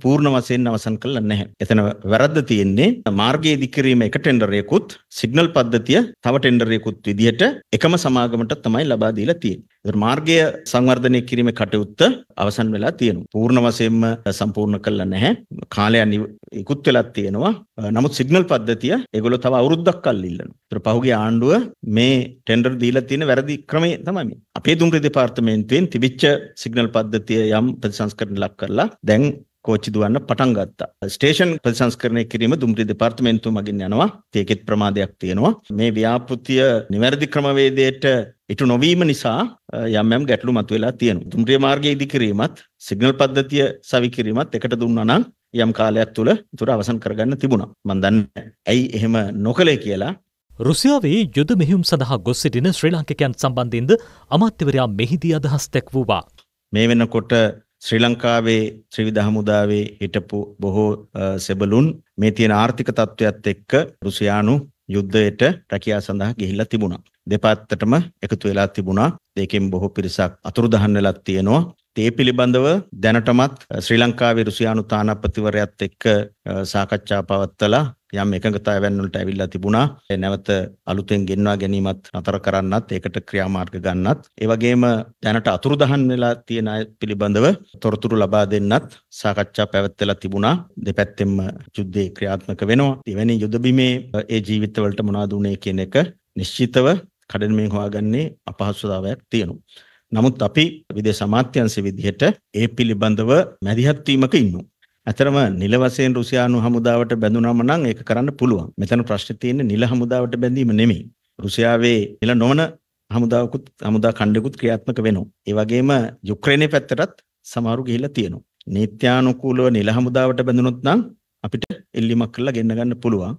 පූර්ණ වශයෙන් අවසන් කළා නැහැ. එතන වැරද්ද තියෙන්නේ මාර්ගයේ දික්කිරීම එක ටෙන්ඩරයකුත් සිග්නල් පද්ධතිය තව ටෙන්ඩරයකුත් විදිහට එකම සමාගමට තමයි ලබා දීලා තියෙන්නේ. ඒතර මාර්ගය සංවර්ධනය කිරීමේ කටයුත්ත අවසන් වෙලා තියෙනවා. පූර්ණ වශයෙන්ම සම්පූර්ණ කළා නැහැ. කාලයන් ඉක්ුත් වෙලා තියෙනවා. නමුත් සිග්නල් පද්ධතිය ඒගොල්ලෝ තව අවුරුද්දක් කල් ඉල්ලනවා. ඒතර පහුගිය ආණ්ඩුව මේ ටෙන්ඩර් දීලා තියෙන වැරදි ක්‍රමය තමයි මේ. අපේ දුම්රිය දෙපාර්තමේන්තුවෙන් තිබිච්ච සිග්නල් පද්ධතිය යම් ප්‍රතිසංස්කරණ ලක් කරලා දැන් කෝච්චි දුවන්න පටන් ගත්තා. ස්ටේෂන් ප්‍රතිසංස්කරණය කිරීම දුම්රිය දෙපාර්තමේන්තුව මගින් යනවා. ඒකෙත් ප්‍රමාදයක් තියෙනවා. මේ ව්‍යාපෘතිය නිවැරදි ක්‍රමවේදයට ඉටු නොවීම නිසා යම් යම් ගැටලු මතුවලා තියෙනවා. දුම්රිය මාර්ගයේ ඉදිකිරීමත් සිග්නල් පද්ධතිය සවි කිරීමත් එකට දුන්නා නම් යම් කාලයක් තුළ තුර අවසන් කරගන්න තිබුණා. මන් දන්නේ ඇයි එහෙම නොකළේ කියලා රුසියාවේ යුද මෙහිුම් සඳහා ගොස් සිටින ශ්‍රී ලාංකිකයන් සම්බන්ධින්ද අමාත්‍යවරයා මෙහිදී අදහස් තැක් වූවා. මේ වෙනකොට ශ්‍රී ලංකාවේ ත්‍රිවිධ හමුදාවේ හිටපු බොහෝ සෙබළුන් මේ තියෙන ආර්ථික තත්ත්වයත් එක්ක රුසියානු යුද්ධයට රැකියා සඳහා ගිහිල්ලා තිබුණා. දෙපැත්තටම එකතු වෙලා තිබුණා. දෙකෙන් බොහෝ පිරිසක් අතුරුදහන් වෙලා තියෙනවා. තේ පිළිබඳව දැනටමත් ශ්‍රී ලංකාවේ රුසියානු තානාපතිවරයත් එක්ක සාකච්ඡා පවත්වලා යම් එකඟතාවයන් වලට ඇවිල්ලා තිබුණා. ඒ නැවත අලුතෙන් ගෙන්වා ගැනීමත් නතර කරන්නත් ඒකට ක්‍රියාමාර්ග ගන්නත් ඒ වගේම දැනට අතුරුදහන් වෙලා තියෙන අය පිළිබඳව තොරතුරු ලබා දෙන්නත් සාකච්ඡා පැවැත්වලා තිබුණා. දෙපැත්තෙන්ම යුද්ධේ ක්‍රියාත්මක වෙනවා. එවැනි යුද බිමේ ඒ ජීවිතවලට මොනවද උනේ කියන එක නිශ්චිතව කඩිනමින් හොයාගන්නේ අපහසුතාවයක් තියෙනවා. නමුත් අපි විදේශ අමාත්‍යංශ විදිහට ඒ පිළිබඳව මැදිහත් වීමක ඉන්නවා. ඇතරම නිල වශයෙන් රුසියානු හමුදාවට බැඳුනම නම් ඒක කරන්න පුළුවන්. මෙතන ප්‍රශ්නේ තියෙන්නේ නිල හමුදාවට බැඳීම නෙමෙයි. රුසියාවේ නිල නොවන හමුදාවකුත් හමුදා කණ්ඩයකුත් ක්‍රියාත්මක වෙනවා. ඒ වගේම යුක්‍රේනයේ පැත්තටත් සමහරු ගිහිල්ලා තියෙනවා. නීත්‍යානුකූලව නිල හමුදාවට බැඳුනොත් නම් අපිට එල්ලීමක් කරලා ගෙන්න ගන්න පුළුවන්.